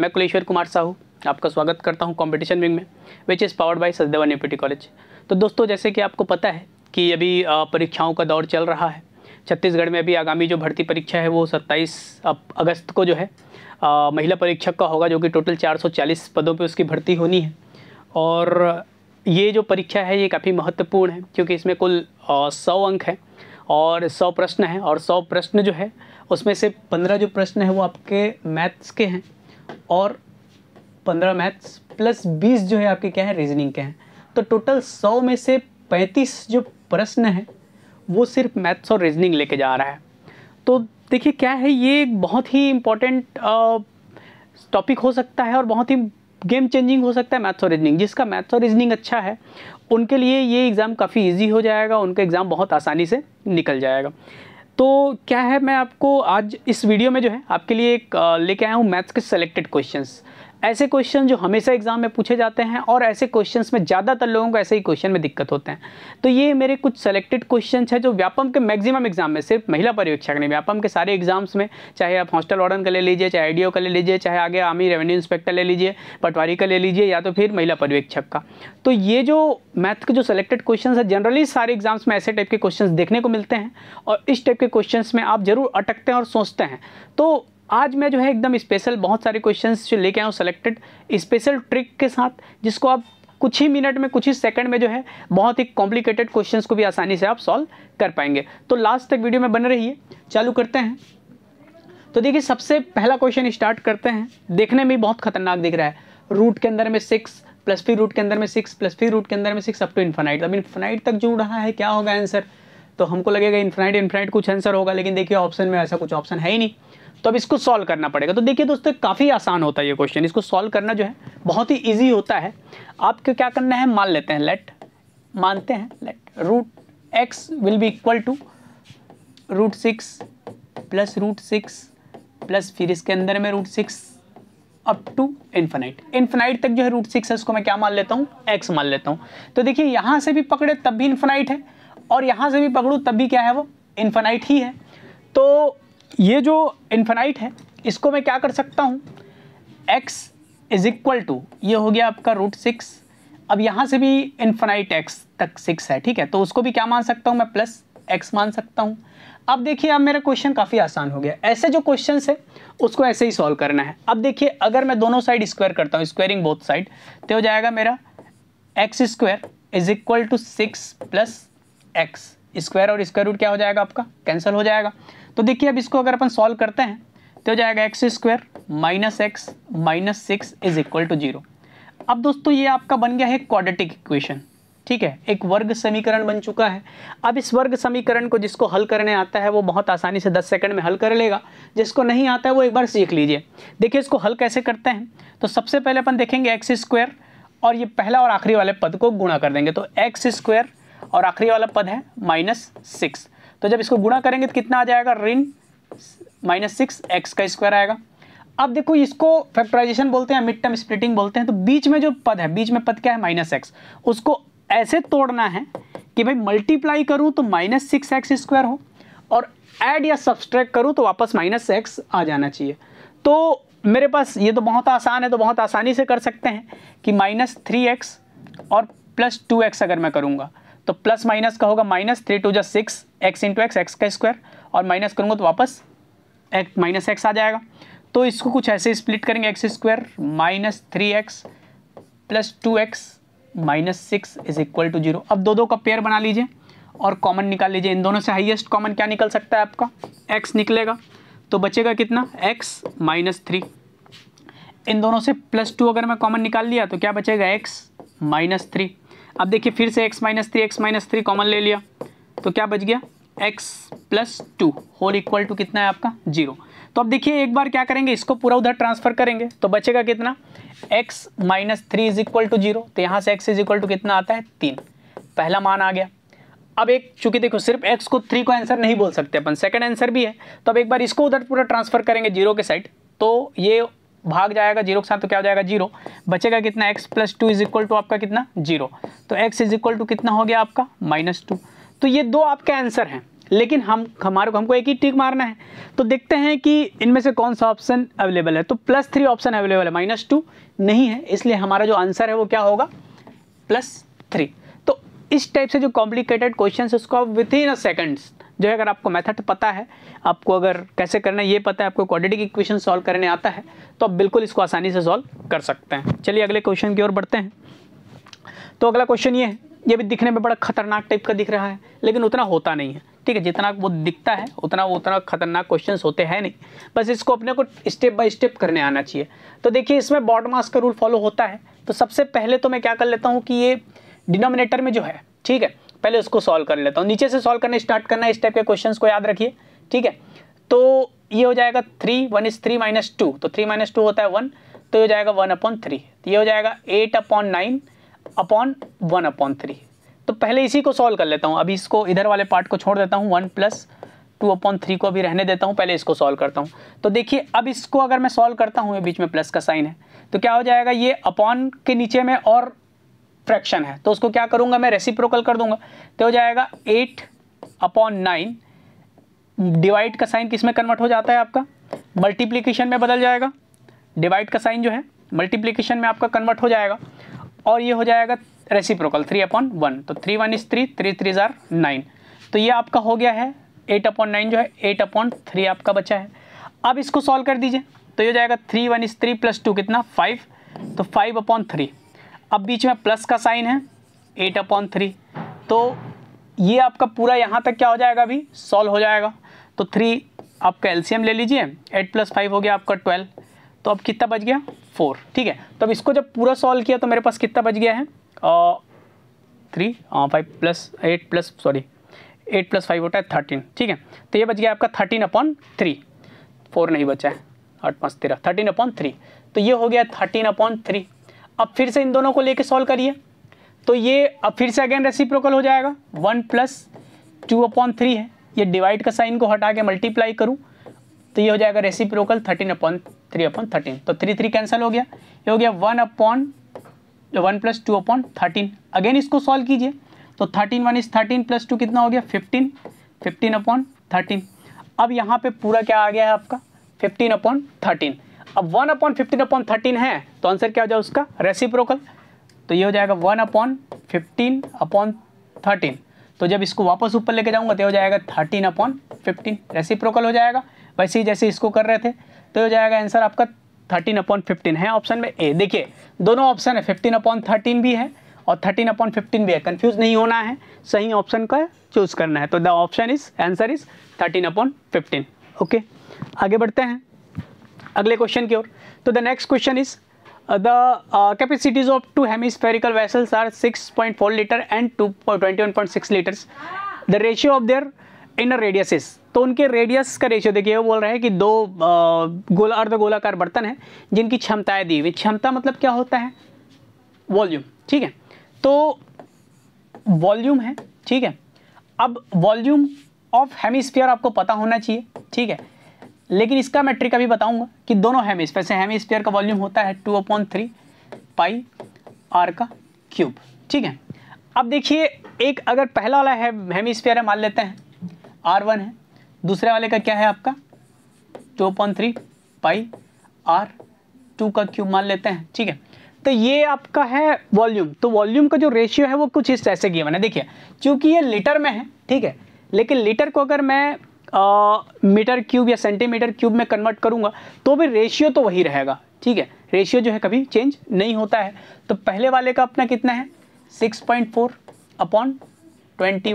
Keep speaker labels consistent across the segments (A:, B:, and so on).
A: मैं कुलेश्वर कुमार साहू आपका स्वागत करता हूं कंपटीशन विंग में which is powered by Sachdeva university college तो दोस्तों जैसे कि आपको पता है कि अभी परीक्षाओं का दौर चल रहा है छत्तीसगढ़ में अभी आगामी जो भर्ती परीक्षा है वो 27 अगस्त को जो है आ, महिला परीक्षक का होगा जो कि टोटल 440 पदों पे उसकी भर्ती होनी है और ये जो परीक्षा है ये काफ़ी महत्वपूर्ण है क्योंकि इसमें कुल सौ अंक हैं और सौ प्रश्न हैं और सौ प्रश्न जो है उसमें से पंद्रह जो प्रश्न हैं वो आपके मैथ्स के हैं और पंद्रह मैथ्स प्लस बीस जो है आपके क्या है रीजनिंग के हैं तो टोटल सौ में से पैंतीस जो प्रश्न हैं वो सिर्फ मैथ्स और रीजनिंग लेके जा रहा है तो देखिए क्या है ये एक बहुत ही इम्पॉर्टेंट टॉपिक हो सकता है और बहुत ही गेम चेंजिंग हो सकता है मैथ्स और रीजनिंग जिसका मैथ्स और रीजनिंग अच्छा है उनके लिए ये एग्ज़ाम काफ़ी इजी हो जाएगा उनका एग्ज़ाम बहुत आसानी से निकल जाएगा तो क्या है मैं आपको आज इस वीडियो में जो है आपके लिए एक लेके आया हूँ मैथ्स के सेलेक्टेड क्वेश्चंस ऐसे क्वेश्चन जो हमेशा एग्जाम में पूछे जाते हैं और ऐसे क्वेश्चंस में ज़्यादातर लोगों को ऐसे ही क्वेश्चन में दिक्कत होते हैं तो ये मेरे कुछ सेलेक्टेड क्वेश्चन है जो व्यापम के मैक्सिमम एग्जाम में सिर्फ महिला परीक्षा के नहीं व्यापम के सारे एग्जाम्स में चाहे आप हॉस्टल वार्डन का ले लीजिए चाहे आई का ले लीजिए चाहे आगे आर्मी रेवेन्यू इंस्पेक्टर ले लीजिए पटवारी का ले लीजिए या तो फिर महिला पर्यवेक्षक का तो ये जो मैथ के जो सेलेक्टेड क्वेश्चन है जनरली सारे एग्जाम्स में ऐसे टाइप के क्वेश्चन देखने को मिलते हैं और इस टाइप के क्वेश्चन में आप ज़रूर अटकते हैं और सोचते हैं तो आज मैं जो है एकदम स्पेशल बहुत सारे क्वेश्चन जो लेके आया हूँ सेलेक्टेड स्पेशल ट्रिक के साथ जिसको आप कुछ ही मिनट में कुछ ही सेकंड में जो है बहुत ही कॉम्प्लिकेटेड क्वेश्चंस को भी आसानी से आप सॉल्व कर पाएंगे तो लास्ट तक वीडियो में बन रही है चालू करते हैं तो देखिए सबसे पहला क्वेश्चन स्टार्ट करते हैं देखने में बहुत खतरनाक दिख रहा है रूट के अंदर में सिक्स प्लस फिर रूट के अंदर में सिक्स प्लस फिर रूट के अंदर में सिक्स अप टू इन्फाइट अब इन्फाइट तक जुड़ रहा है क्या होगा आंसर तो हमको लगेगा इन्फाइट इन्फाइट कुछ आंसर होगा लेकिन देखिए ऑप्शन में ऐसा कुछ ऑप्शन है ही नहीं तो अब इसको सॉल्व करना पड़ेगा तो देखिए दोस्तों काफ़ी आसान होता है ये क्वेश्चन इसको सॉल्व करना जो है बहुत ही ईजी होता है आपको क्या करना है मान लेते हैं लेट मानते हैं let root X will be equal to root six plus root six plus फिर इसके अंदर में root six up to infinite infinite तक जो है रूट सिक्स है उसको मैं क्या मान लेता हूँ एक्स मान लेता हूँ तो देखिए यहाँ से भी पकड़े तब भी इन्फेनाइट है और यहाँ से भी पकड़ूँ तब भी क्या है वो इन्फिनाइट ही है तो ये जो इन्फेनाइट है इसको मैं क्या कर सकता हूँ एक्स इज इक्वल टू ये हो गया आपका रूट सिक्स अब यहाँ से भी इन्फेनाइट एक्स तक सिक्स है ठीक है तो उसको भी क्या मान सकता हूँ मैं प्लस एक्स मान सकता हूँ अब देखिए अब मेरा क्वेश्चन काफ़ी आसान हो गया ऐसे जो क्वेश्चन है उसको ऐसे ही सॉल्व करना है अब देखिए अगर मैं दोनों साइड स्क्वायर करता हूँ स्क्वायरिंग बोथ साइड तो हो जाएगा मेरा X square is equal to six plus X square और स्क्वायर रूट क्या हो जाएगा आपका कैंसिल हो जाएगा तो देखिए अब इसको अगर अपन सॉल्व करते हैं तो हो जाएगा X square minus X minus six is equal to zero अब दोस्तों ये आपका बन गया है क्वाड्रेटिक इक्वेशन ठीक है एक वर्ग समीकरण बन चुका है अब इस वर्ग समीकरण को जिसको हल करने आता है वो बहुत आसानी से 10 सेकंड में हल कर लेगा जिसको नहीं आता है वो एक बार सीख लीजिए देखिए इसको हल कैसे करते हैं तो सबसे पहले अपन देखेंगे एक्स स्क्वायर और ये पहला और आखिरी वाले पद को गुणा कर देंगे तो एक्स स्क्वायर और आखिरी वाला पद है माइनस सिक्स तो जब इसको गुणा करेंगे तो कितना आ जाएगा ऋण माइनस सिक्स एक्स का स्क्वायर आएगा अब देखो इसको फैक्टराइजेशन बोलते हैं मिड टर्म स्प्लिटिंग बोलते हैं तो बीच में जो पद है बीच में पद क्या है माइनस एक्स उसको ऐसे तोड़ना है कि भाई मल्टीप्लाई करूँ तो माइनस सिक्स एक्स स्क्वायर हो और ऐड या सब्सट्रैक्ट करूँ तो वापस माइनस एक्स आ जाना चाहिए तो मेरे पास ये तो बहुत आसान है तो बहुत आसानी से कर सकते हैं कि माइनस थ्री एक्स और प्लस टू एक्स अगर मैं करूँगा तो प्लस माइनस का होगा माइनस थ्री टू जो six X into X X का स्क्वायर और माइनस करूँगा तो वापस एक्स माइनस एक्स आ जाएगा तो इसको कुछ ऐसे स्प्लिट करेंगे X square minus three X plus two X minus six is equal to zero अब दो दो का पेयर बना लीजिए और कॉमन निकाल लीजिए इन दोनों से हाइएस्ट कॉमन क्या निकल सकता है आपका एक्स निकलेगा तो बचेगा कितना एक्स माइनस थ्री इन दोनों से प्लस टू अगर मैं कॉमन निकाल लिया तो क्या बचेगा एक्स माइनस थ्री अब देखिए फिर से X minus three X minus three common ले लिया तो क्या बच गया X plus two whole equal to कितना है आपका जीरो तो अब देखिए एक बार क्या करेंगे इसको पूरा उधर ट्रांसफर करेंगे तो बचेगा कितना x minus three is equal to zero तो यहाँ से x इज इक्वल टू कितना आता है तीन पहला मान आ गया अब एक चूंकि देखो सिर्फ x को थ्री को आंसर नहीं बोल सकते अपन सेकेंड आंसर भी है तो अब एक बार इसको उधर पूरा ट्रांसफर करेंगे जीरो के साइड तो ये भाग जाएगा जीरो के साथ तो क्या हो जाएगा जीरो बचेगा कितना X plus two is equal to आपका कितना जीरो तो एक्स इज इक्वल टू कितना हो गया आपका माइनस टू तो ये दो आपके आंसर हैं लेकिन हम हमारे को हमको एक ही टिक मारना है तो देखते हैं कि इनमें से कौन सा ऑप्शन अवेलेबल है तो प्लस थ्री ऑप्शन अवेलेबल है माइनस टू नहीं है इसलिए हमारा जो आंसर है वो क्या होगा प्लस थ्री तो इस टाइप से जो कॉम्प्लिकेटेड क्वेश्चन है उसको आप विद इन अ सेकेंड्स जो है अगर आपको मेथड पता है आपको अगर कैसे करना है ये पता है आपको क्वाड्रेटिक इक्वेशन सॉल्व करने आता है तो आप बिल्कुल इसको आसानी से सॉल्व कर सकते हैं चलिए अगले क्वेश्चन की ओर बढ़ते हैं तो अगला क्वेश्चन ये है ये भी दिखने में बड़ा खतरनाक टाइप का दिख रहा है लेकिन उतना होता नहीं है ठीक है जितना वो दिखता है उतना वो उतना खतरनाक क्वेश्चन होते हैं नहीं बस इसको अपने को स्टेप बाय स्टेप करने आना चाहिए तो देखिए इसमें बॉड मास का रूल फॉलो होता है तो सबसे पहले तो मैं क्या कर लेता हूँ कि ये डिनोमिनेटर में जो है ठीक है पहले उसको सॉल्व कर लेता हूँ नीचे से सॉल्व करने स्टार्ट करना है इस टाइप के क्वेश्चन को याद रखिए ठीक है तो ये हो जाएगा three one is three minus two तो थ्री माइनस टू होता है वन तो ये हो जाएगा वन अपॉन थ्री तो ये हो जाएगा eight upon nine upon one upon three तो पहले इसी को सॉल्व कर लेता हूँ अभी इसको इधर वाले पार्ट को छोड़ देता हूँ one plus two upon three को अभी रहने देता हूँ पहले इसको सॉल्व करता हूँ तो देखिए अब इसको अगर मैं सॉल्व करता हूँ ये बीच में प्लस का साइन है तो क्या हो जाएगा ये अपॉन के नीचे में और फ्रैक्शन है तो उसको क्या करूँगा मैं रेसिप्रोकल कर दूंगा तो हो जाएगा एट अपॉन नाइन डिवाइड का साइन किस में कन्वर्ट हो जाता है आपका मल्टीप्लीकेशन में बदल जाएगा डिवाइड का साइन जो है मल्टीप्लीकेशन में आपका कन्वर्ट हो जाएगा और ये हो जाएगा रेसिप्रोकल थ्री अपॉन वन तो three one is three three three ज़ार नाइन तो ये आपका हो गया है एट अपॉन नाइन जो है एट अपॉन थ्री आपका बचा है अब इसको सॉल्व कर दीजिए तो ये हो जाएगा three one is three plus two कितना फाइव तो फाइव अपॉन थ्री अब बीच में प्लस का साइन है एट अपॉन थ्री तो ये आपका पूरा यहाँ तक क्या हो जाएगा अभी सॉल्व हो जाएगा तो थ्री आपका एलसीएम ले लीजिए एट प्लस फाइव हो गया आपका ट्वेल्व तो अब कितना बच गया फोर ठीक है तो अब इसको जब पूरा सॉल्व किया तो मेरे पास कितना बच गया है three five plus eight plus sorry eight plus five होता है थर्टीन ठीक है तो ये बच गया आपका थर्टीन अपॉन थ्री फोर नहीं बचा है आठ पाँच तेरह थर्टीन अपॉन थ्री तो ये हो गया थर्टीन अपॉन थ्री अब फिर से इन दोनों को लेके सॉल्व करिए तो ये अब फिर से अगेन रेसिप्रोकल हो जाएगा one plus two upon three है ये डिवाइड का साइन को हटा के मल्टीप्लाई करूँ तो ये हो जाएगा reciprocal thirteen upon three upon thirteen तो थ्री थ्री कैंसिल हो गया ये हो गया one upon one plus two upon thirteen again इसको सॉल्व कीजिए तो thirteen one is thirteen plus two कितना हो गया फिफ्टीन फिफ्टीन अपॉन थर्टीन अब यहाँ पे पूरा क्या आ गया है आपका फिफ्टीन अपॉन थर्टीन अब one upon fifteen upon thirteen है तो आंसर क्या हो जाएगा उसका रेसिप्रोकल तो ये हो जाएगा one upon fifteen upon thirteen तो जब इसको वापस ऊपर लेके जाऊंगा तो हो जाएगा थर्टीन अपॉन फिफ्टीन रेसिप्रोकल हो जाएगा वैसे ही जैसे इसको कर रहे थे तो हो जाएगा आंसर आपका थर्टीन अपॉन फिफ्टीन है ऑप्शन में ए देखिए दोनों ऑप्शन है फिफ्टीन अपॉन थर्टीन भी है और थर्टीन अपॉन फिफ्टीन भी है कन्फ्यूज नहीं होना है सही ऑप्शन का चूज़ करना है तो the option is answer is thirteen upon fifteen okay आगे बढ़ते हैं अगले क्वेश्चन की ओर तो the next question is the uh, capacities of two hemispherical vessels are 6.4 litre and 2.21.6 liters the the ratio of their inner is तो उनके radius का रेशियो देखिए वो बोल रहा है कि दो uh, गोला अर्ध गोलाकार बर्तन हैं जिनकी क्षमताएं दी हुई क्षमता मतलब क्या होता है वॉल्यूम ठीक है तो वॉल्यूम है ठीक है अब वॉल्यूम ऑफ हेमिस्फीयर आपको पता होना चाहिए ठीक है लेकिन इसका मैं ट्रिक अभी बताऊंगा कि दोनों हेमिस्फेयर से हेमिस्फेयर का वॉल्यूम होता है two upon three pi r का क्यूब ठीक है अब देखिए एक अगर पहला वाला है हेमिस्फेयर है मान लेते हैं आर वन है दूसरे वाले का क्या है आपका two upon three pi r two का क्यूब मान लेते हैं ठीक है तो ये आपका है वॉल्यूम तो वॉल्यूम का जो रेशियो है वो कुछ इस तरह से गिवन है देखिए क्योंकि ये लीटर में है ठीक है लेकिन लीटर को अगर मैं मीटर क्यूब या सेंटीमीटर क्यूब में कन्वर्ट करूँगा तो भी रेशियो तो वही रहेगा ठीक है रेशियो जो है कभी चेंज नहीं होता है तो पहले वाले का अपना कितना है 6.4 पॉइंट फोर अपॉन ट्वेंटी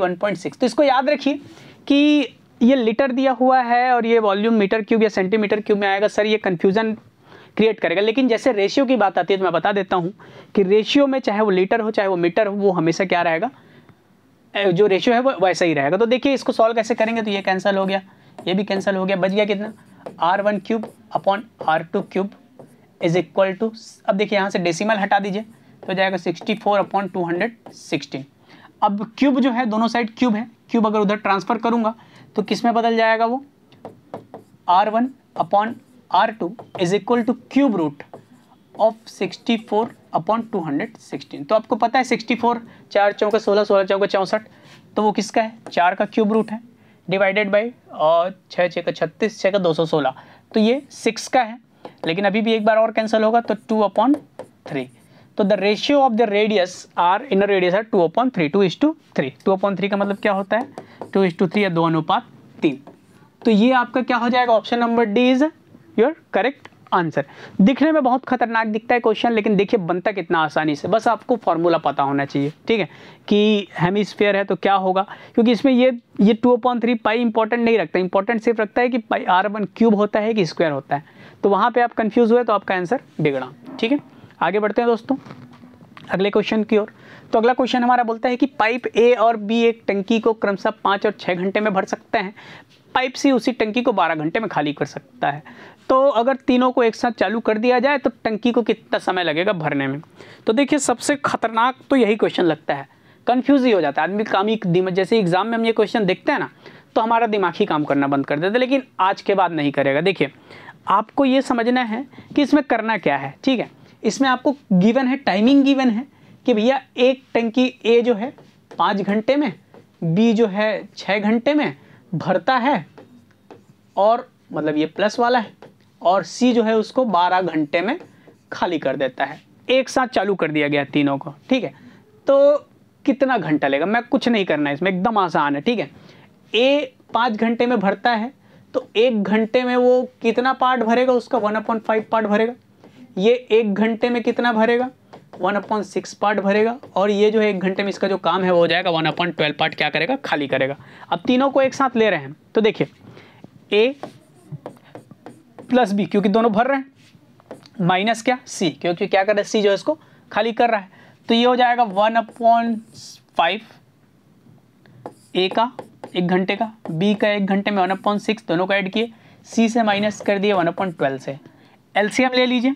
A: तो इसको याद रखिए कि ये लीटर दिया हुआ है और ये वॉल्यूम मीटर क्यूब या सेंटीमीटर क्यूब में आएगा सर ये कन्फ्यूज़न क्रिएट करेगा लेकिन जैसे रेशियो की बात आती है तो मैं बता देता हूँ कि रेशियो में चाहे वो लीटर हो चाहे वो मीटर हो वो हमेशा क्या रहेगा जो रेशियो है वो वैसा ही रहेगा तो देखिए इसको सॉल्व कैसे करेंगे तो ये कैंसिल हो गया ये भी कैंसिल हो गया बच गया कितना r one cube upon r two cube is equal to अब देखिए यहाँ से डेसिमल हटा दीजिए तो जाएगा sixty four upon two hundred sixteen अब क्यूब जो है दोनों साइड क्यूब है क्यूब अगर उधर ट्रांसफ़र करूँगा तो किस में बदल जाएगा वो r one upon r two is equal to cube root of sixty four upon two hundred sixteen तो आपको पता है सिक्सटी फोर चार चौके सोलह सोलह चौके चौंसठ तो वो किसका है चार का क्यूब रूट है डिवाइडेड बाई और छः छः का छत्तीस छः का दो सौ सोलह तो ये सिक्स का है लेकिन अभी भी एक बार और कैंसिल होगा तो टू अपॉन थ्री तो the ratio of the radius or inner radius है two upon three two is two three two upon three का मतलब क्या होता है टू इज टू थ्री या दो अनुपात तीन तो ये आपका क्या हो जाएगा option number D is your correct answer दिखने में बहुत खतरनाक दिखता है क्वेश्चन लेकिन देखिए बनता कितना आसानी से बस आपको फॉर्मूला पता होना चाहिए ठीक है कि हेमिस्फेयर है तो क्या होगा क्योंकि इसमें ये ये two point three pi important नहीं रखता इंपॉर्टेंट सिर्फ रखता है कि पाई आर वन क्यूब होता है कि स्क्वायर होता है तो वहाँ पर आप कन्फ्यूज़ हुए तो आपका आंसर बिगड़ा ठीक है आगे बढ़ते हैं दोस्तों अगले क्वेश्चन की ओर तो अगला क्वेश्चन हमारा बोलता है कि पाइप ए और बी एक टंकी को क्रमशः पाँच और छः घंटे में भर सकते हैं पाइप से उसी टंकी को 12 घंटे में खाली कर सकता है तो अगर तीनों को एक साथ चालू कर दिया जाए तो टंकी को कितना समय लगेगा भरने में तो देखिए सबसे खतरनाक तो यही क्वेश्चन लगता है कन्फ्यूज ही हो जाता है आदमी काम ही दिमाग जैसे एग्ज़ाम में हम ये क्वेश्चन देखते हैं ना तो हमारा दिमाग ही काम करना बंद कर देता है लेकिन आज के बाद नहीं करेगा देखिए आपको ये समझना है कि इसमें करना क्या है ठीक है इसमें आपको गिवन है टाइमिंग गिवन है कि भैया एक टंकी ए जो है पाँच घंटे में बी जो है छः घंटे में भरता है और मतलब ये प्लस वाला है और सी जो है उसको 12 घंटे में खाली कर देता है एक साथ चालू कर दिया गया तीनों को ठीक है तो कितना घंटा लेगा मैं कुछ नहीं करना है इसमें एकदम आसान है ठीक है ए पाँच घंटे में भरता है तो एक घंटे में वो कितना पार्ट भरेगा उसका वन अपॉइंट फाइव पार्ट भरेगा ये एक घंटे में कितना भरेगा वन अपॉन सिक्स पार्ट भरेगा और ये जो है एक घंटे में इसका जो काम है वो हो जाएगा वन अपॉन ट्वेल्व पार्ट क्या करेगा खाली करेगा अब तीनों को एक साथ ले रहे हैं तो देखिए ए प्लस बी क्योंकि दोनों भर रहे हैं माइनस क्या सी क्योंकि क्या कर रहा है सी जो है इसको खाली कर रहा है तो ये हो जाएगा वन अपॉन फाइव ए का एक घंटे का बी का एक घंटे में वन अपॉइंट सिक्स दोनों को ऐड किए सी से माइनस कर दिए वन अपॉइंट ट्वेल्व से एलसीएम ले लीजिए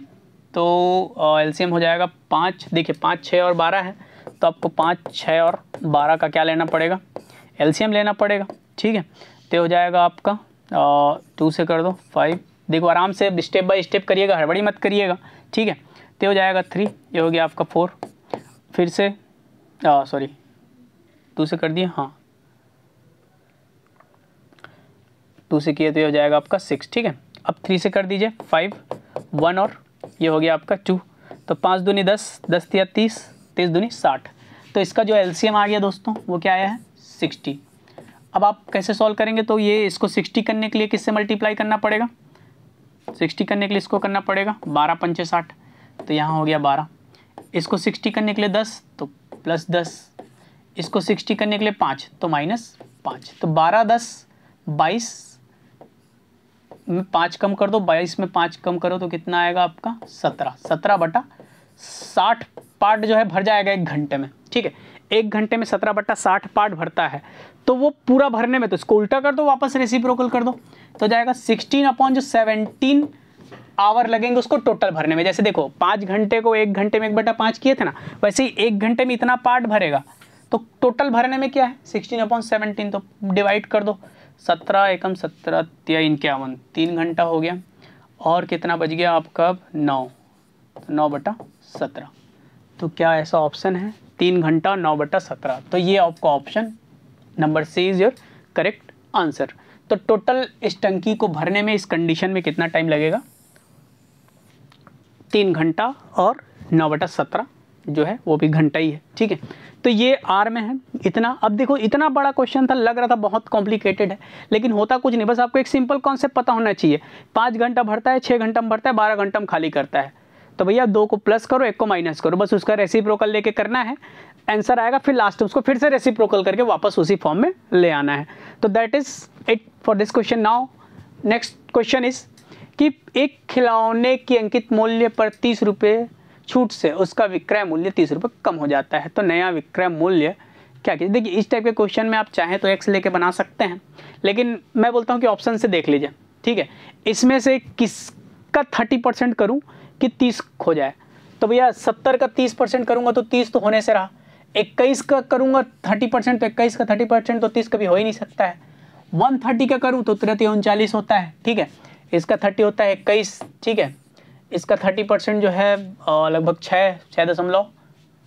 A: तो एल हो जाएगा पाँच देखिए पाँच छः और बारह है तो आपको पाँच छः और बारह का क्या लेना पड़ेगा एल लेना पड़ेगा ठीक है तो हो जाएगा आपका टू से कर दो फाइव देखो आराम से स्टेप बाय स्टेप करिएगा हड़बड़ी मत करिएगा ठीक है तो हो जाएगा थ्री ये हो गया आपका फोर फिर से सॉरी टू से कर दिए हाँ टू से किए तो ये हो जाएगा आपका सिक्स ठीक है अब थ्री से कर दीजिए फाइव वन और ये हो गया आपका टू तो पाँच दूनी दस दस या तीस तीस दूनी साठ तो इसका जो एलसीएम आ गया दोस्तों वो क्या आया है सिक्सटी अब आप कैसे सॉल्व करेंगे तो ये इसको सिक्सटी करने के लिए किससे मल्टीप्लाई करना पड़ेगा सिक्सटी करने के लिए इसको करना पड़ेगा बारह पंचे साठ तो यहाँ हो गया बारह इसको सिक्सटी करने के लिए दस तो प्लस दस इसको सिक्सटी करने के लिए पाँच तो माइनस पाँच तो बारह दस बाईस में पाँच कम कर दो बाईस में पाँच कम करो तो कितना आएगा आपका सत्रह सत्रह बटा साठ पार्ट जो है भर जाएगा एक घंटे में ठीक है एक घंटे में सत्रह बट्टा साठ पार्ट भरता है तो वो पूरा भरने में तो इसको उल्टा कर दो वापस प्रोकल कर दो तो जाएगा सिक्सटीन अपॉन जो सेवनटीन आवर लगेंगे उसको टोटल भरने में जैसे देखो पाँच घंटे को एक घंटे में एक बटा पाँच किए थे ना वैसे ही एक घंटे में इतना पार्ट भरेगा तो टोटल भरने में क्या है सिक्सटीन अपॉन सेवनटीन तो डिवाइड कर दो सत्रह एकम सत्रह इक्यावन तीन घंटा हो गया और कितना बज गया आपका अब नौ तो नौ बटा सत्रह तो क्या ऐसा ऑप्शन है तीन घंटा नौ बटा सत्रह तो ये आपका option number C is your correct answer तो टोटल इस टंकी को भरने में इस कंडीशन में कितना टाइम लगेगा तीन घंटा और नौ बटा सत्रह जो है वो भी घंटा ही है ठीक है तो ये आर में है इतना अब देखो इतना बड़ा क्वेश्चन था लग रहा था बहुत कॉम्प्लिकेटेड है लेकिन होता कुछ नहीं बस आपको एक सिंपल कॉन्सेप्ट पता होना चाहिए पाँच घंटा भरता है छः घंटा में भरता है बारह घंटा में खाली करता है तो भैया दो को प्लस करो एक को माइनस करो बस उसका रेसिप्रोकल लेके करना है आंसर आएगा फिर लास्ट उसको फिर से रेसिप्रोकल करके वापस उसी फॉर्म में ले आना है तो that is it for this question now next question is कि एक खिलौने की अंकित मूल्य पर तीस रुपये छूट से उसका विक्रय मूल्य तीस रुपये कम हो जाता है तो नया विक्रय मूल्य क्या कीजिए देखिए इस टाइप के क्वेश्चन में आप चाहें तो एक्स लेके बना सकते हैं लेकिन मैं बोलता हूँ कि ऑप्शन से देख लीजिए ठीक है इसमें से किसका थर्टी परसेंट करूँ कि तीस हो जाए तो भैया सत्तर का तीस परसेंट करूँगा तो तीस तो होने से रहा इक्कीस का करूँगा थर्टी परसेंट तो इक्कीस का थर्टी परसेंट तो तीस कभी हो ही नहीं सकता है वन थर्टी का करूँ तो तिरती उनचालीस होता है ठीक है इसका थर्टी होता है इक्कीस ठीक है इसका थर्टी परसेंट जो है लगभग छः छः दशमलव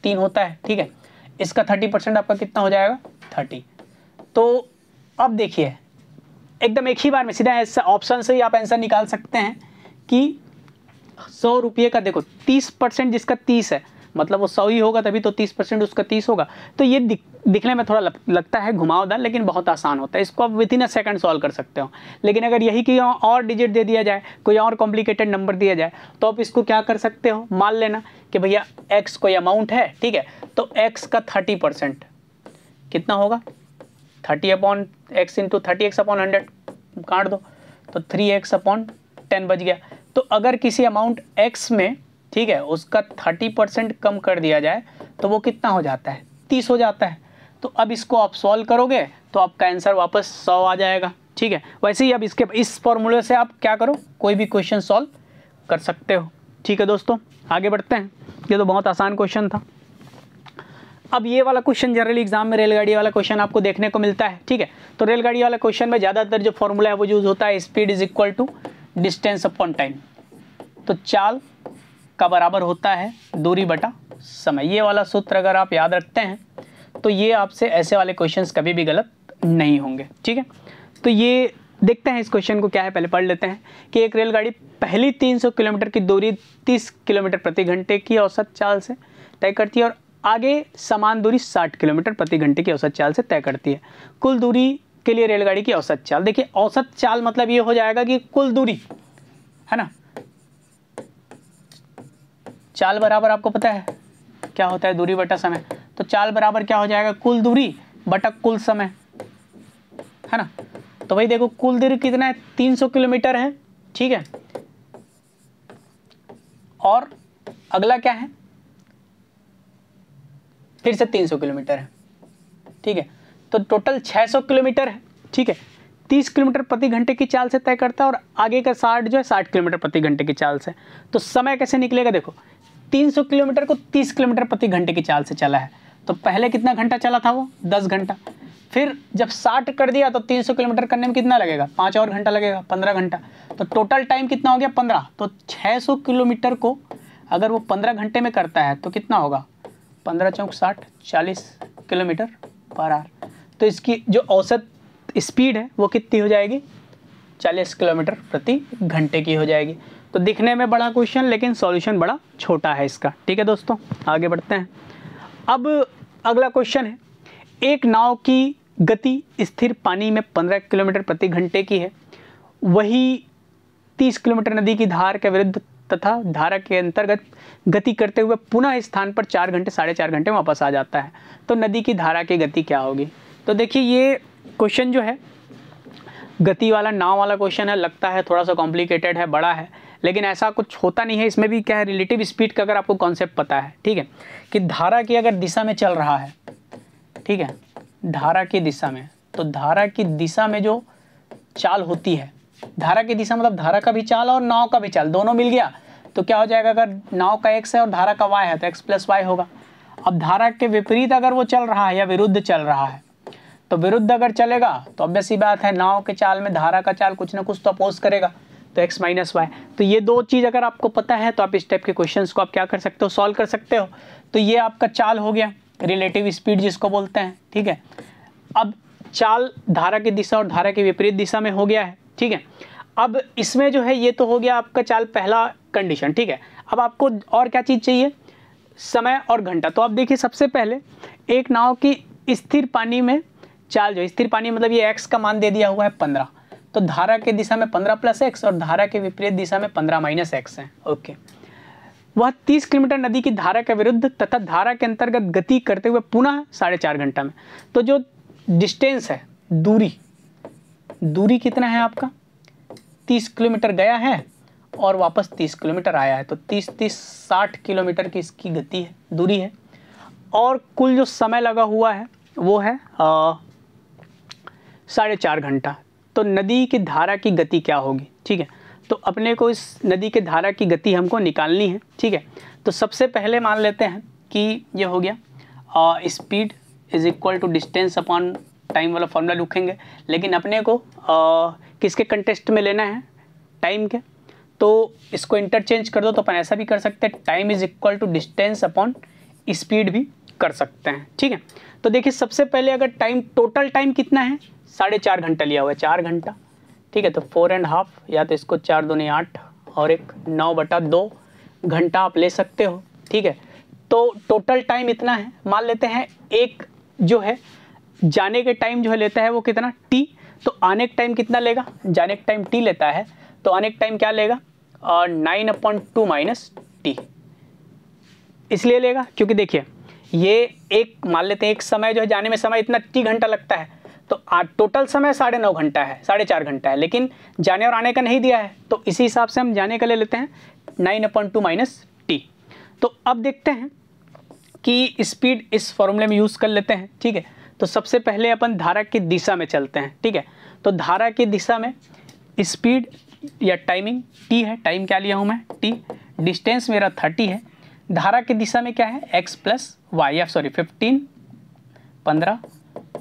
A: तीन होता है ठीक है इसका थर्टी परसेंट आपका कितना हो जाएगा थर्टी तो अब देखिए एकदम एक ही बार में सीधा ऐसा ऑप्शन से ही आप आंसर निकाल सकते हैं कि सौ रुपये का देखो तीस परसेंट जिसका तीस है मतलब वो सौ ही होगा तभी तो तीस परसेंट उसका तीस होगा तो ये दिख दिखने में थोड़ा लग, लगता है घुमावदार लेकिन बहुत आसान होता है इसको आप within a second solve कर सकते हो लेकिन अगर यही कि और डिजिट दे दिया जाए कोई और कॉम्प्लिकेटेड नंबर दिया जाए तो आप इसको क्या कर सकते हो मान लेना कि भैया एक्स कोई अमाउंट है ठीक है तो एक्स का थर्टी परसेंट कितना होगा thirty upon x into thirty x upon hundred काट दो तो थ्री एक्स अपॉन टेन बच गया तो अगर किसी अमाउंट एक्स में ठीक है उसका थर्टी परसेंट कम कर दिया जाए तो वो कितना हो जाता है तीस हो जाता है तो अब इसको आप सॉल्व करोगे तो आपका आंसर वापस सौ आ जाएगा ठीक है वैसे ही अब इसके इस फॉर्मूले से आप क्या करो कोई भी क्वेश्चन सॉल्व कर सकते हो ठीक है दोस्तों आगे बढ़ते हैं ये तो बहुत आसान क्वेश्चन था अब ये वाला क्वेश्चन जनरली एग्जाम में रेलगाड़ी वाला क्वेश्चन आपको देखने को मिलता है ठीक है तो रेलगाड़ी वाला क्वेश्चन में ज़्यादातर जो फॉर्मूला है वो यूज़ होता है speed is equal to distance upon time तो चाल का बराबर होता है दूरी बटा समय ये वाला सूत्र अगर आप याद रखते हैं तो ये आपसे ऐसे वाले क्वेश्चंस कभी भी गलत नहीं होंगे ठीक है तो ये देखते हैं इस क्वेश्चन को क्या है पहले पढ़ लेते हैं कि एक रेलगाड़ी पहली 300 किलोमीटर की दूरी 30 किलोमीटर प्रति घंटे की औसत चाल से तय करती है और आगे समान दूरी 60 किलोमीटर प्रति घंटे की औसत चाल से तय करती है कुल दूरी के लिए रेलगाड़ी की औसत चाल देखिए औसत चाल मतलब ये हो जाएगा कि कुल दूरी है ना चाल बराबर आपको पता है क्या होता है दूरी बटा समय तो चाल बराबर क्या हो जाएगा कुल दूरी बटा कुल समय है ना तो भाई देखो कुल दूरी कितना है 300 किलोमीटर है ठीक है और अगला क्या है फिर से 300 किलोमीटर है ठीक है तो टोटल 600 किलोमीटर है ठीक है 30 किलोमीटर प्रति घंटे की चाल से तय करता है और आगे का 60 जो है 60 किलोमीटर प्रति घंटे की चाल से तो समय कैसे निकलेगा देखो 300 किलोमीटर को 30 किलोमीटर प्रति घंटे की चाल से चला है तो पहले कितना घंटा चला था वो 10 घंटा फिर जब 60 कर दिया तो 300 किलोमीटर करने में कितना लगेगा पाँच और घंटा लगेगा पंद्रह घंटा तो टोटल टाइम कितना हो गया पंद्रह तो 600 किलोमीटर को अगर वो पंद्रह घंटे में करता है तो कितना होगा पंद्रह चौक साठ चालीस किलोमीटर पर आर तो इसकी जो औसत स्पीड है वो कितनी हो जाएगी चालीस किलोमीटर प्रति घंटे की हो जाएगी तो दिखने में बड़ा क्वेश्चन लेकिन सॉल्यूशन बड़ा छोटा है इसका ठीक है दोस्तों आगे बढ़ते हैं अब अगला क्वेश्चन है एक नाव की गति स्थिर पानी में 15 किलोमीटर प्रति घंटे की है वही 30 किलोमीटर नदी की धार के विरुद्ध तथा धारा के अंतर्गत गति करते हुए पुनः स्थान पर चार घंटे साढ़े चार घंटे वापस आ जाता है तो नदी की धारा की गति क्या होगी तो देखिए ये क्वेश्चन जो है गति वाला नाव वाला क्वेश्चन है लगता है थोड़ा सा कॉम्प्लिकेटेड है बड़ा है लेकिन ऐसा कुछ होता नहीं है इसमें भी क्या है रिलेटिव स्पीड का अगर आपको कॉन्सेप्ट पता है ठीक है कि धारा की अगर दिशा में चल रहा है ठीक है धारा की दिशा में तो धारा की दिशा में जो चाल होती है धारा की दिशा मतलब धारा का भी चाल और नाव का भी चाल दोनों मिल गया तो क्या हो जाएगा अगर नाव का एक्स है और धारा का वाई है तो एक्स प्लस वाई होगा अब धारा के विपरीत अगर वो चल रहा है या विरुद्ध चल रहा है तो विरुद्ध अगर चलेगा तो अब ही बात है नाव के चाल में धारा का चाल कुछ ना कुछ तो अपोज करेगा तो x माइनस वाई तो ये दो चीज़ अगर आपको पता है तो आप इस टाइप के क्वेश्चन को आप क्या कर सकते हो सॉल्व कर सकते हो तो ये आपका चाल हो गया रिलेटिव स्पीड जिसको बोलते हैं ठीक है अब चाल धारा की दिशा और धारा के विपरीत दिशा में हो गया है ठीक है अब इसमें जो है ये तो हो गया आपका चाल पहला कंडीशन ठीक है अब आपको और क्या चीज़ चाहिए समय और घंटा तो आप देखिए सबसे पहले एक नाव की स्थिर पानी में चाल जो स्थिर पानी मतलब ये एक्स का मान दे दिया हुआ है पंद्रह तो धारा के दिशा में पंद्रह प्लस एक्स और धारा के विपरीत दिशा में पंद्रह माइनस एक्स है ओके वह तीस किलोमीटर नदी की धारा के विरुद्ध तथा धारा के अंतर्गत गति करते हुए पुनः साढ़े चार घंटा में तो जो डिस्टेंस है दूरी दूरी कितना है आपका तीस किलोमीटर गया है और वापस तीस किलोमीटर आया है तो तीस तीस साठ किलोमीटर की इसकी गति है दूरी है और कुल जो समय लगा हुआ है वो है साढ़े चार घंटा तो नदी की धारा की गति क्या होगी ठीक है तो अपने को इस नदी के धारा की गति हमको निकालनी है ठीक है तो सबसे पहले मान लेते हैं कि ये हो गया speed is equal to distance upon time वाला फॉर्मूला लिखेंगे लेकिन अपने को आ, किसके कंटेस्ट में लेना है टाइम के तो इसको इंटरचेंज कर दो तो अपन ऐसा भी कर सकते हैं time is equal to distance upon speed भी कर सकते हैं ठीक है तो देखिए सबसे पहले अगर टाइम टोटल टाइम कितना है साढ़े चार घंटा लिया हुआ है चार घंटा ठीक है तो फोर एंड हाफ या तो इसको चार नहीं आठ और एक नौ बटा दो घंटा आप ले सकते हो ठीक है तो टोटल टाइम इतना है मान लेते हैं एक जो है जाने के टाइम जो है लेता है वो कितना टी तो आने का टाइम कितना लेगा जाने का टाइम टी लेता है तो आने का टाइम क्या लेगा और nine upon two minus t इसलिए लेगा क्योंकि देखिए ये एक मान लेते हैं एक समय जो है जाने में समय इतना टी घंटा लगता है तो आज टोटल समय साढ़े नौ घंटा है साढ़े चार घंटा है लेकिन जाने और आने का नहीं दिया है तो इसी हिसाब से हम जाने का ले लेते हैं nine upon two minus t तो अब देखते हैं कि स्पीड इस फॉर्मूले में यूज़ कर लेते हैं ठीक है तो सबसे पहले अपन धारा की दिशा में चलते हैं ठीक है तो धारा की दिशा में स्पीड या टाइमिंग टी है टाइम क्या लिया हूँ मैं टी डिस्टेंस मेरा थर्टी है धारा की दिशा में क्या है एक्स प्लस वाई या सॉरी फिफ्टीन पंद्रह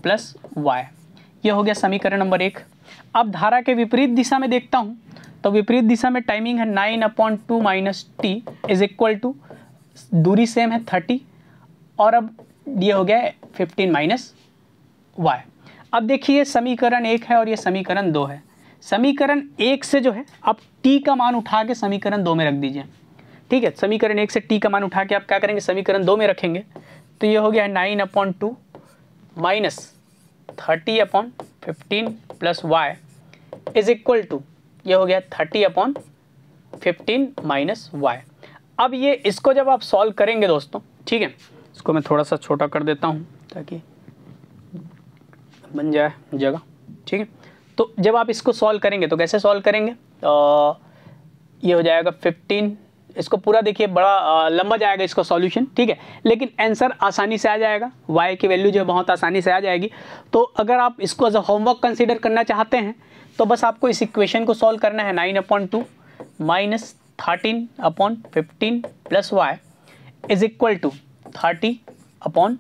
A: प्लस वाई यह हो गया समीकरण नंबर एक अब धारा के विपरीत दिशा में देखता हूँ तो विपरीत दिशा में टाइमिंग है nine upon two minus t is equal to दूरी सेम है थर्टी और अब ये हो गया फिफ्टीन माइनस वाई अब देखिए समीकरण एक है और ये समीकरण दो है समीकरण एक से जो है आप टी का मान उठा के समीकरण दो में रख दीजिए ठीक है समीकरण एक से टी का मान उठा के आप क्या करेंगे समीकरण दो में रखेंगे तो ये हो गया nine upon two minus thirty upon fifteen plus y is equal to ये हो गया thirty upon fifteen minus y अब ये इसको जब आप सॉल्व करेंगे दोस्तों ठीक है इसको मैं थोड़ा सा छोटा कर देता हूँ ताकि बन जाए जगह ठीक है तो जब आप इसको सॉल्व करेंगे तो कैसे सॉल्व करेंगे आ, ये हो जाएगा फिफ्टीन इसको पूरा देखिए बड़ा लंबा जाएगा इसका सॉल्यूशन ठीक है लेकिन आंसर आसानी से आ जाएगा वाई की वैल्यू जो है बहुत आसानी से आ जाएगी तो अगर आप इसको एज अ होमवर्क कंसिडर करना चाहते हैं तो बस आपको इस इक्वेशन को सॉल्व करना है nine upon two minus thirteen upon fifteen plus y is equal to thirty upon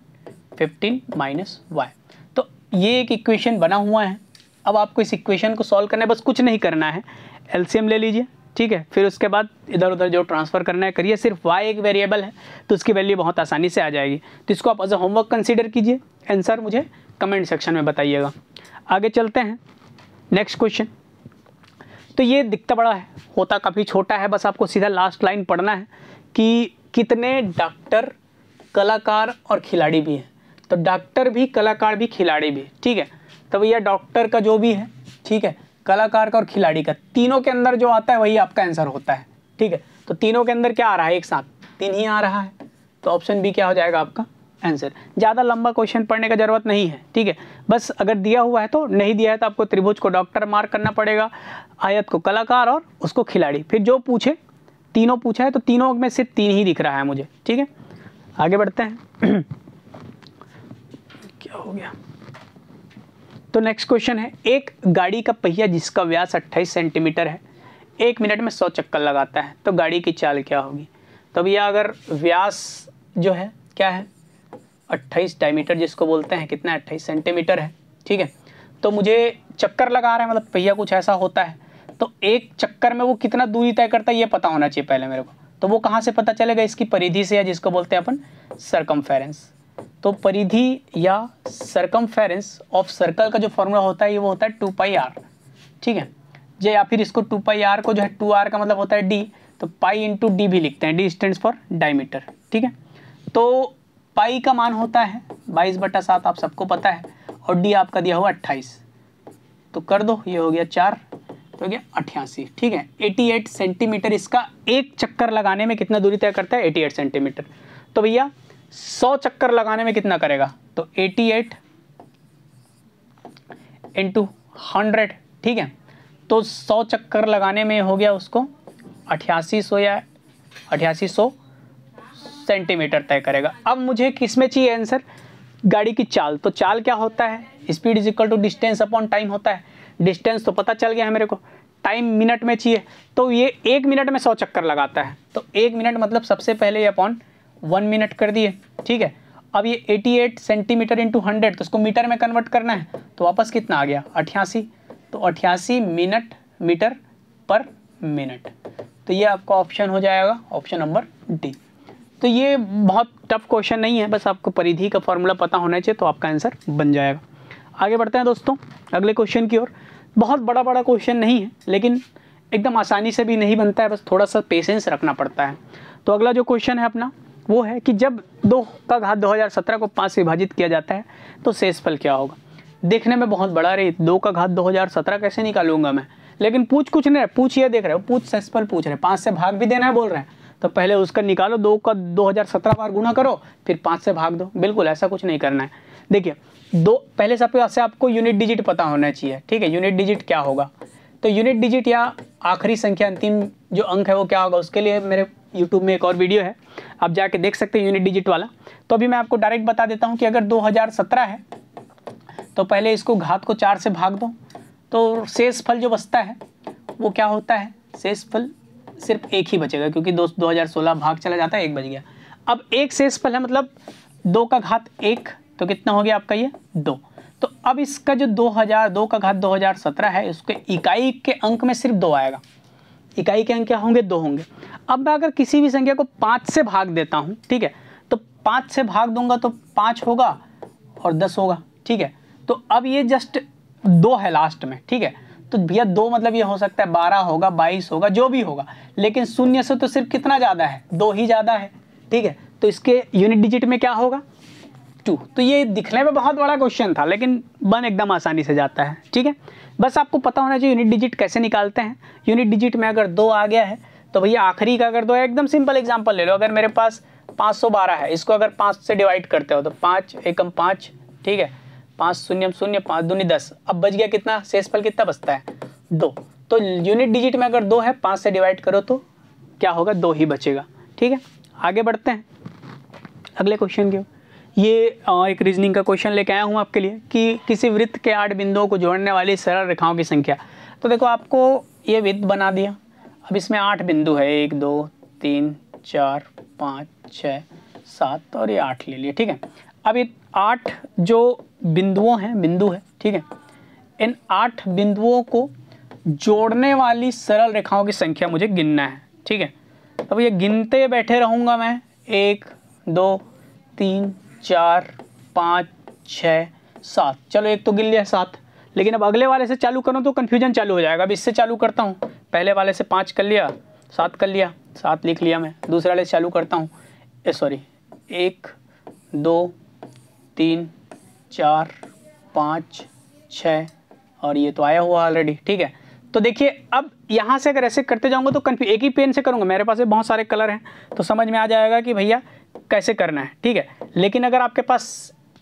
A: fifteen minus y तो ये एक इक्वेशन बना हुआ है अब आपको इस इक्वेशन को सॉल्व करना है बस कुछ नहीं करना है एलसीएम ले लीजिए ठीक है फिर उसके बाद इधर उधर जो ट्रांसफ़र करना है करिए सिर्फ वाई एक वेरिएबल है तो उसकी वैल्यू बहुत आसानी से आ जाएगी तो इसको आप एज अ होमवर्क कंसिडर कीजिए आंसर मुझे कमेंट सेक्शन में बताइएगा आगे चलते हैं नेक्स्ट क्वेश्चन तो ये दिखता बड़ा है होता काफ़ी छोटा है बस आपको सीधा लास्ट लाइन पढ़ना है कि कितने डॉक्टर कलाकार और खिलाड़ी भी हैं तो डॉक्टर भी कलाकार भी खिलाड़ी भी ठीक है तो भैया डॉक्टर का जो भी है ठीक है कलाकार का और खिलाड़ी का तीनों के अंदर जो आता है वही आपका आंसर होता है ठीक है तो तीनों के अंदर क्या आ रहा है एक साथ तीन ही आ रहा है तो ऑप्शन बी क्या हो जाएगा आपका आंसर ज़्यादा लंबा क्वेश्चन पढ़ने का ज़रूरत नहीं है ठीक है बस अगर दिया हुआ है तो नहीं दिया है तो आपको त्रिभुज को डॉक्टर मार्क करना पड़ेगा आयत को कलाकार और उसको खिलाड़ी फिर जो पूछे तीनों पूछा है तो तीनों में सिर्फ तीन ही दिख रहा है मुझे ठीक है आगे बढ़ते हैं क्या हो गया तो नेक्स्ट क्वेश्चन है एक गाड़ी का पहिया जिसका व्यास 28 सेंटीमीटर है एक मिनट में सौ चक्कर लगाता है तो गाड़ी की चाल क्या होगी तो भैया अगर व्यास जो है क्या है 28 डायमीटर जिसको बोलते हैं कितना 28 सेंटीमीटर है ठीक है तो मुझे चक्कर लगा रहा है मतलब पहिया कुछ ऐसा होता है तो एक चक्कर में वो कितना दूरी तय करता है ये पता होना चाहिए पहले मेरे को तो वो कहाँ से पता चलेगा इसकी परिधि से या जिसको बोलते हैं अपन सरकम तो परिधि या सरकम ऑफ सर्कल का जो फॉर्मूला होता है ये वो होता है टू पाई आर ठीक है जे या फिर इसको टू पाई आर को जो है टू आर का मतलब होता है डी तो पाई इंटू डी भी लिखते हैं डी स्टैंड फॉर डायमीटर ठीक है तो पाई का मान होता है बाईस बटा सात आप सबको पता है और डी आपका दिया हुआ अट्ठाईस तो कर दो ये हो गया चार तो हो गया अठासी ठीक है एटी सेंटीमीटर इसका एक चक्कर लगाने में कितना दूरी तय करता है एटी सेंटीमीटर तो भैया सौ चक्कर लगाने में कितना करेगा तो 88 एट इंटू हंड्रेड ठीक है तो सौ चक्कर लगाने में हो गया उसको अठासी सौ या अठासी सौ सेंटीमीटर तय करेगा अब मुझे किस में चाहिए आंसर गाड़ी की चाल तो चाल क्या होता है speed is equal to distance upon time होता है डिस्टेंस तो पता चल गया है मेरे को टाइम मिनट में चाहिए तो ये एक मिनट में सौ चक्कर लगाता है तो एक मिनट मतलब सबसे पहले अपॉन वन मिनट कर दिए ठीक है अब ये 88 सेंटीमीटर इंटू हंड्रेड तो इसको मीटर में कन्वर्ट करना है तो वापस कितना आ गया अठासी तो अठासी मिनट मीटर पर मिनट तो ये आपका ऑप्शन हो जाएगा ऑप्शन नंबर डी तो ये बहुत टफ क्वेश्चन नहीं है बस आपको परिधि का फॉर्मूला पता होना चाहिए तो आपका आंसर बन जाएगा आगे बढ़ते हैं दोस्तों अगले क्वेश्चन की ओर बहुत बड़ा बड़ा क्वेश्चन नहीं है लेकिन एकदम आसानी से भी नहीं बनता है बस थोड़ा सा पेशेंस रखना पड़ता है तो अगला जो क्वेश्चन है अपना वो है कि जब दो का घात दो हज़ार सत्रह को पाँच से विभाजित किया जाता है तो शेषफल क्या होगा देखने में बहुत बड़ा रही दो का घात दो हज़ार सत्रह कैसे निकालूंगा मैं लेकिन पूछ कुछ नहीं पूछ ये देख रहे हो पूछ शेषफल पूछ रहे हैं पाँच से भाग भी देना है बोल रहे हैं तो पहले उसका निकालो दो का दो हज़ार सत्रह बार गुना करो फिर पाँच से भाग दो बिल्कुल ऐसा कुछ नहीं करना है देखिए दो पहले सबसे आपको यूनिट डिजिट पता होना चाहिए ठीक है यूनिट डिजिट क्या होगा तो यूनिट डिजिट या आखिरी संख्या अंतिम जो अंक है वो क्या होगा उसके लिए मेरे यूट्यूब में एक और वीडियो है आप जाके देख सकते हैं यूनिट डिजिट वाला तो अभी मैं आपको डायरेक्ट बता देता हूँ कि अगर 2017 है तो पहले इसको घात को चार से भाग दो तो शेष फल जो बचता है वो क्या होता है शेष फल सिर्फ एक ही बचेगा क्योंकि दो हज़ार भाग चला जाता है एक बच गया अब एक शेष फल है मतलब दो का घात एक तो कितना हो गया आपका ये दो तो अब इसका जो दो का घात 2017 है उसके इकाई के अंक में सिर्फ दो आएगा इकाई के अंक क्या होंगे दो होंगे अब मैं अगर किसी भी संख्या को पाँच से भाग देता हूँ ठीक है तो पाँच से भाग दूंगा तो पाँच होगा और दस होगा ठीक है तो अब ये जस्ट दो है लास्ट में ठीक है तो भैया दो मतलब ये हो सकता है बारह होगा बाईस होगा जो भी होगा लेकिन शून्य से तो सिर्फ कितना ज़्यादा है दो ही ज़्यादा है ठीक है तो इसके यूनिट डिजिट में क्या होगा टू तो ये दिखने में बहुत बड़ा क्वेश्चन था लेकिन बन एकदम आसानी से जाता है ठीक है बस आपको पता होना चाहिए यूनिट डिजिट कैसे निकालते हैं यूनिट डिजिट में अगर दो आ गया है तो भैया आखिरी का अगर दो है एकदम सिंपल एग्जाम्पल ले लो अगर मेरे पास 512 है इसको अगर पाँच से डिवाइड करते हो तो पाँच एकम पाँच ठीक है पाँच शून्य शून्य पाँच दूनी दस अब बच गया कितना शेषफल कितना बचता है दो तो यूनिट डिजिट में अगर दो है पाँच से डिवाइड करो तो क्या होगा दो ही बचेगा ठीक है आगे बढ़ते हैं अगले क्वेश्चन की ओर ये एक रीजनिंग का क्वेश्चन लेके आया हूँ आपके लिए कि किसी वृत्त के आठ बिंदुओं को जोड़ने वाली सरल रेखाओं की संख्या तो देखो आपको ये वृत्त बना दिया अब इसमें आठ बिंदु है एक दो तीन चार पाँच छः सात और ये आठ ले लिए ठीक है अब ये आठ जो बिंदुओं हैं बिंदु है ठीक है इन आठ बिंदुओं को जोड़ने वाली सरल रेखाओं की संख्या मुझे गिनना है ठीक है अब ये गिनते बैठे रहूँगा मैं एक दो तीन चार पाँच छः सात चलो एक तो गिन लिया सात लेकिन अब अगले वाले से चालू करूँ तो कन्फ्यूजन चालू हो जाएगा अब इससे चालू करता हूँ पहले वाले से पाँच कर लिया सात कर लिया सात लिख लिया मैं दूसरे वाले से चालू करता हूँ सॉरी एक दो तीन चार पाँच छः और ये तो आया हुआ ऑलरेडी ठीक है तो देखिए अब यहाँ से अगर ऐसे करते जाऊँगा तो कन्फ्यू एक ही पेन से करूँगा मेरे पास बहुत सारे कलर हैं तो समझ में आ जाएगा कि भैया कैसे करना है ठीक है लेकिन अगर आपके पास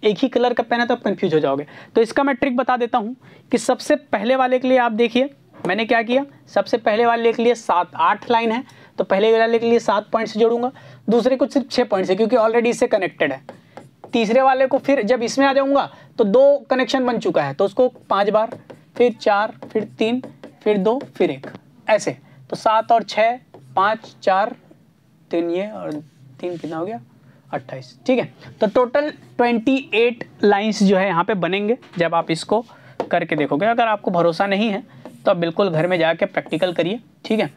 A: एक ही कलर का पेन है तो आप कन्फ्यूज हो जाओगे तो इसका मैं ट्रिक बता देता हूँ कि सबसे पहले वाले के लिए आप देखिए मैंने क्या किया सबसे पहले वाले के लिए सात आठ लाइन है तो पहले वाले के लिए सात पॉइंट से जोड़ूंगा दूसरे को सिर्फ छः पॉइंट से क्योंकि ऑलरेडी इससे कनेक्टेड है तीसरे वाले को फिर जब इसमें आ जाऊंगा तो दो कनेक्शन बन चुका है तो उसको पाँच बार फिर चार फिर तीन फिर दो फिर एक ऐसे तो सात और छः पाँच चार तीन ये और तीन कितना हो गया अट्ठाईस ठीक है तो टोटल ट्वेंटी एट लाइन्स जो है यहाँ पे बनेंगे जब आप इसको करके देखोगे अगर आपको भरोसा नहीं है तो आप बिल्कुल घर में जाके प्रैक्टिकल करिए ठीक है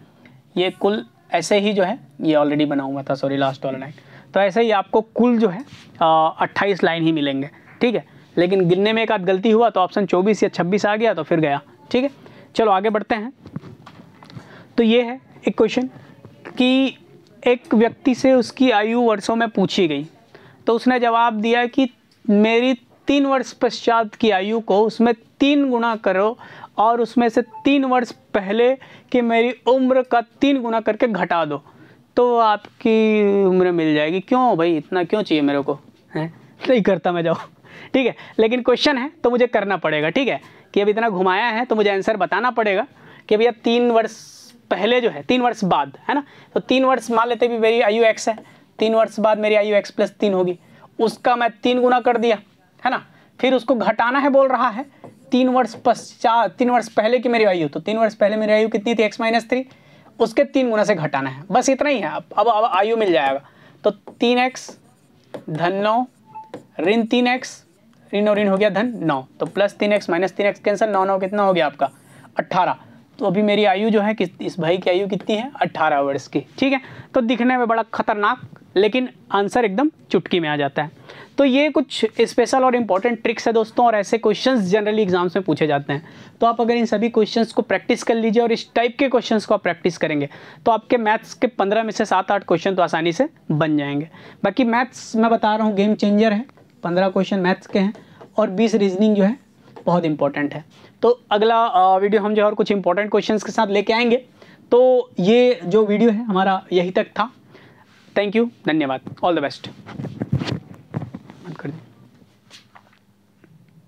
A: ये कुल ऐसे ही जो है ये ऑलरेडी बना हुआ था सॉरी लास्ट वाला लाइन तो ऐसे ही आपको कुल जो है अट्ठाईस लाइन ही मिलेंगे ठीक है लेकिन गिनने में एक आध गलती हुआ तो ऑप्शन चौबीस या छब्बीस आ गया तो फिर गया ठीक है चलो आगे बढ़ते हैं तो ये है एक क्वेश्चन कि एक व्यक्ति से उसकी आयु वर्षों में पूछी गई तो उसने जवाब दिया कि मेरी तीन वर्ष पश्चात की आयु को उसमें तीन गुना करो और उसमें से तीन वर्ष पहले कि मेरी उम्र का तीन गुना करके घटा दो तो आपकी उम्र मिल जाएगी क्यों भाई इतना क्यों चाहिए मेरे को हैं नहीं करता मैं जाओ ठीक है लेकिन क्वेश्चन है तो मुझे करना पड़ेगा ठीक है कि अब इतना घुमाया है तो मुझे आंसर बताना पड़ेगा कि भैया तीन वर्ष पहले जो है तीन वर्ष बाद है ना तो तीन वर्ष मान लेते भी मेरी आयु एक्स है तीन वर्ष बाद मेरी आयु एक्स प्लस तीन होगी उसका मैं तीन गुना कर दिया है ना फिर उसको घटाना है बोल रहा है तीन वर्ष पश्चात तीन वर्ष पहले की मेरी आयु तो तीन वर्ष पहले मेरी आयु कितनी थी एक्स माइनस थ्री उसके तीन गुना से घटाना है बस इतना ही है अब अब, अब आयु मिल जाएगा तो तीन एक्स धन नौ ऋण तीन एक्स ऋण और ऋण हो गया धन नौ तो प्लस तीन एक्स माइनस तीन एक्स कैंसल नौ नौ कितना हो गया आपका अट्ठारह तो अभी मेरी आयु जो है किस इस भाई की आयु कितनी है अट्ठारह वर्ष की ठीक है तो दिखने में बड़ा खतरनाक लेकिन आंसर एकदम चुटकी में आ जाता है तो ये कुछ स्पेशल और इम्पॉर्टेंट ट्रिक्स है दोस्तों और ऐसे क्वेश्चंस जनरली एग्जाम्स में पूछे जाते हैं तो आप अगर इन सभी क्वेश्चंस को प्रैक्टिस कर लीजिए और इस टाइप के क्वेश्चंस को आप प्रैक्टिस करेंगे तो आपके मैथ्स के पंद्रह में से सात आठ क्वेश्चन तो आसानी से बन जाएंगे बाकी मैथ्स मैं बता रहा हूँ गेम चेंजर है पंद्रह क्वेश्चन मैथ्स के हैं और बीस रीजनिंग जो है बहुत इंपॉर्टेंट है तो अगला वीडियो हम जो है और कुछ इंपॉर्टेंट क्वेश्चन के साथ लेके आएंगे तो ये जो वीडियो है हमारा यही तक था थैंक यू धन्यवाद ऑल द बेस्ट